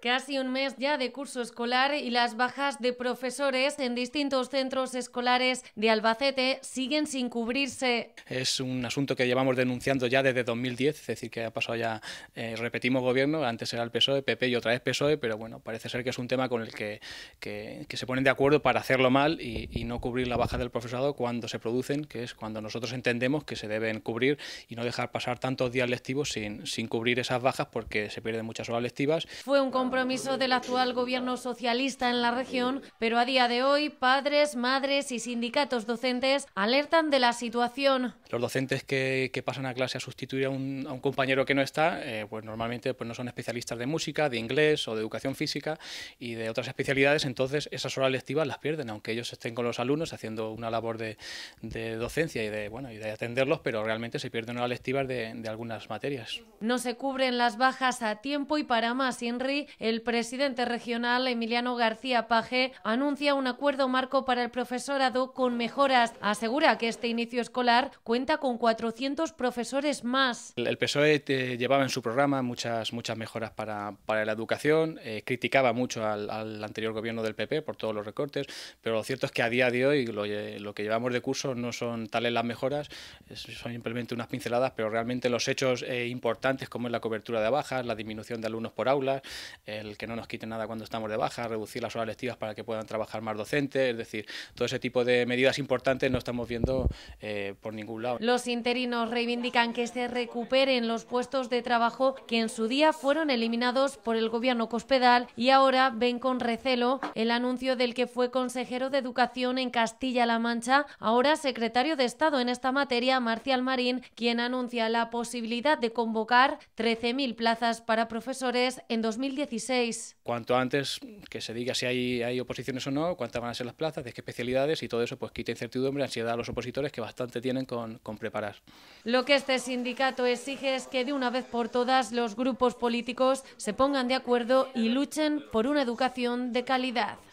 Casi un mes ya de curso escolar y las bajas de profesores en distintos centros escolares de Albacete siguen sin cubrirse. Es un asunto que llevamos denunciando ya desde 2010, es decir, que ha pasado ya, eh, repetimos gobierno, antes era el PSOE, PP y otra vez PSOE, pero bueno, parece ser que es un tema con el que, que, se ponen de acuerdo para hacerlo mal y, y, no cubrir la baja del profesorado cuando se producen, que es cuando nosotros entendemos que se deben cubrir y no dejar pasar tantos días lectivos sin, sin cubrir esas bajas porque se pierden muchas horas lectivas. Fue un ah, compromiso del actual gobierno socialista en la región, pero a día de hoy padres, madres y sindicatos docentes alertan de la situación. Los docentes que, pasan a clase a sustituir a un, compañero que no está, eh, pues normalmente pues no son especialistas de música, de inglés o de educación física y de otras especialidades, entonces esas horas lectivas las pierden, aunque ellos estén con los alumnos haciendo una labor de, docencia y de, bueno, y de atenderlos, pero realmente se pierden horas lectivas de, de algunas materias. No se cubren las bajas a tiempo y para más, Henry. El presidente regional, Emiliano García Paje, anuncia un acuerdo marco para el profesorado con mejoras. Asegura que este inicio escolar cuenta con 400 profesores más. El PSOE llevaba en su programa muchas, muchas mejoras para, para la educación, eh, criticaba mucho al, anterior gobierno del PP por todos los recortes, pero lo cierto es que a día de hoy lo, eh, que llevamos de curso no son tales las mejoras, son simplemente unas pinceladas, pero realmente los hechos eh, importantes como es la cobertura de bajas, la disminución de alumnos por aulas, el que no nos quite nada cuando estamos de baja, reducir las horas lectivas para que puedan trabajar más docentes, es decir, todo ese tipo de medidas importantes no estamos viendo eh, por ningún lado. Los interinos reivindican que se recuperen los puestos de trabajo que en su día fueron eliminados por el gobierno cospedal y ahora ven con recelo el anuncio del que fue consejero de Educación en Castilla-La Mancha, ahora secretario de Estado en esta materia, Marcial Marín, quien anuncia la posibilidad de convocar 13.000 plazas para profesores en 2017. Cuanto antes que se diga si hay, oposiciones o no, cuántas van a ser las plazas, de qué especialidades y todo eso, pues quita incertidumbre, ansiedad a los opositores que bastante tienen con preparar. Lo que este sindicato exige es que de una vez por todas los grupos políticos se pongan de acuerdo y luchen por una educación de calidad.